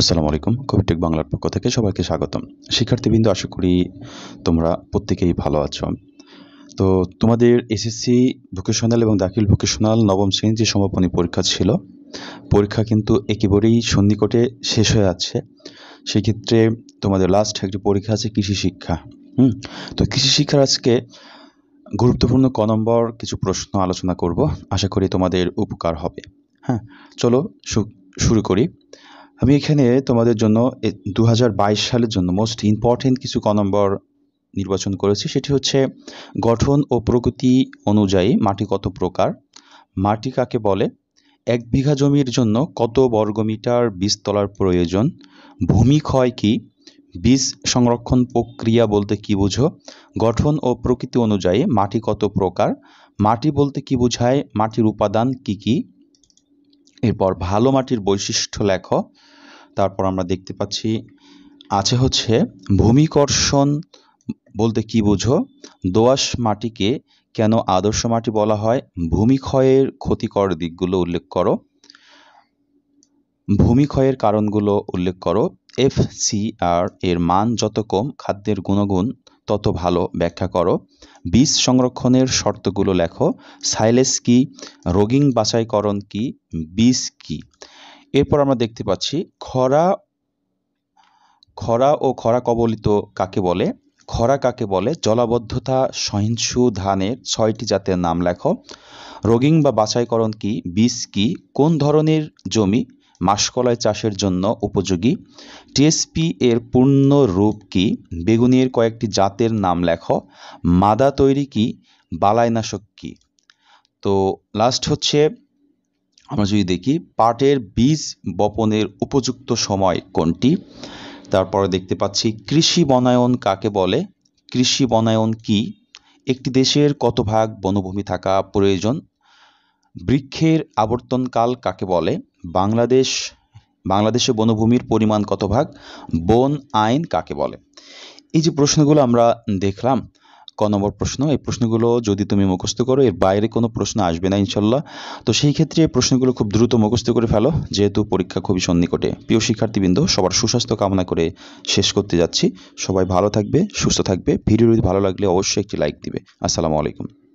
আসসালামু আলাইকুম কবিটেক বাংলার পক্ষ থেকে সবাইকে স্বাগতম শিক্ষার্থীবৃন্দ আশা করি তোমরা প্রত্যেকেই ভালো আছো তো তোমাদের এসএসসি ভোকেশনাল এবং দাখিল ভোকেশনাল নবম শ্রেণীর যে সমাপনী পরীক্ষা ছিল পরীক্ষা কিন্তু একেবারেই সন্নিকটে শেষ হয়ে আছে সেক্ষেত্রে তোমাদের লাস্ট একটি পরীক্ষা আছে কৃষি শিক্ষা হুম তো কৃষি শিক্ষার আজকে গুরুত্বপূর্ণ ক নম্বর কিছু প্রশ্ন আলোচনা করব আশা করি তোমাদের উপকার হবে হ্যাঁ চলো শুরু করি আমি এখানে তোমাদের জন্য দু সালের জন্য মোস্ট ইম্পর্টেন্ট কিছু ক নম্বর নির্বাচন করেছি সেটি হচ্ছে গঠন ও প্রকৃতি অনুযায়ী মাটি কত প্রকার মাটি কাকে বলে এক বিঘা জমির জন্য কত বর্গমিটার বীজ তলার প্রয়োজন ভূমি ক্ষয় কী বীজ সংরক্ষণ প্রক্রিয়া বলতে কি বুঝো গঠন ও প্রকৃতি অনুযায়ী মাটি কত প্রকার মাটি বলতে কি বোঝায় মাটির উপাদান কি কী এরপর ভালো মাটির বৈশিষ্ট্য লেখ তারপর আমরা দেখতে পাচ্ছি আছে হচ্ছে ভূমিকর্ষণ বলতে কি বুঝো দোয়াশ মাটিকে কেন আদর্শ মাটি বলা হয় ভূমিক্ষয়ের ক্ষতিকর দিকগুলো উল্লেখ করো ভূমিক্ষয়ের কারণগুলো উল্লেখ করো এফ সি আর এর মান যত কম খাদ্যের গুণগুণ তত ভালো ব্যাখ্যা করো বীজ সংরক্ষণের শর্তগুলো লেখো সাইলেস কি রোগিং বাছাইকরণ কি বীজ কি এরপর আমরা দেখতে পাচ্ছি খরা খরা ও খরা কবলিত কাকে বলে খরা কাকে বলে জলাবদ্ধতা সহিংসু ধানের ছয়টি জাতের নাম লেখো রোগিং বা বাছাইকরণ কি বীজ কি কোন ধরনের জমি মাসকলাই চাষের জন্য উপযোগী টিএসপি এর পূর্ণ রূপ কি বেগুনির কয়েকটি জাতের নাম লেখো মাদা তৈরি কি বালাইনাশক কি তো লাস্ট হচ্ছে আমরা যদি দেখি পাটের বীজ বপনের উপযুক্ত সময় কোনটি তারপরে দেখতে পাচ্ছি কৃষি বনায়ন কাকে বলে কৃষি বনায়ন কি একটি দেশের কত ভাগ বনভূমি থাকা প্রয়োজন বৃক্ষের আবর্তনকাল কাকে বলে বাংলাদেশ বাংলাদেশে বনভূমির পরিমাণ কত ভাগ বন আইন কাকে বলে এই যে প্রশ্নগুলো আমরা দেখলাম ক নম্বর প্রশ্ন এই প্রশ্নগুলো যদি তুমি মুখস্থ করো এর বাইরে কোনো প্রশ্ন আসবে না ইনশাল্লাহ তো সেই ক্ষেত্রে এই প্রশ্নগুলো খুব দ্রুত মুখস্থ করে ফেলো যেহেতু পরীক্ষা খুবই সন্নিকটে প্রিয় শিক্ষার্থীবৃন্দ সবার সুস্বাস্থ্য কামনা করে শেষ করতে যাচ্ছি সবাই ভালো থাকবে সুস্থ থাকবে ভিডিও যদি ভালো লাগলে অবশ্যই একটি লাইক দিবে আসসালামু আলাইকুম